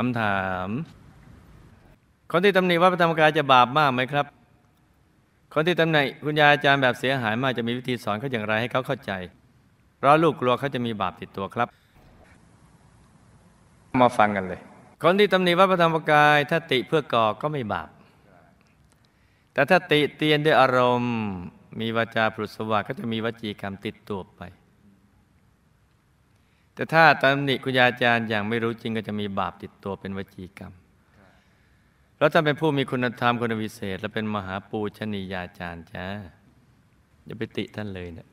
คำถาม คนที่ตำหนิว่าพระธรรมกายจะบาปมากไหมครับ คนที่ตำหนิคุณยายอาจารย์แบบเสียหายมาก จะมีวิธีสอนเขาอย่างไร ให้เขาเข้าใจเพราะลูกกลัวเขาจะมีบาปติดตัวครับ มาฟังกันเลย คนที่ตำหนิว่าพระธรรมกายถ้าติเพื่อก่อก็ไม่บาป แต่ถ้าติเตียนด้วยอารมณ์ มีวาจาปรุสวาก็จะมีวจีกรรมติดตัวไปแต่ถ้าตำหนิคุณยอาจารย์อย่างไม่รู้จริงก็จะมีบาปติดตัวเป็นวจีกรรมแล้วถ้าเป็นผู้มีคุณธรรมคุณวิเศษ และเป็นมหาปูชนียาจารย์จ้าอย่าไปติท่านเลยเนะี่ย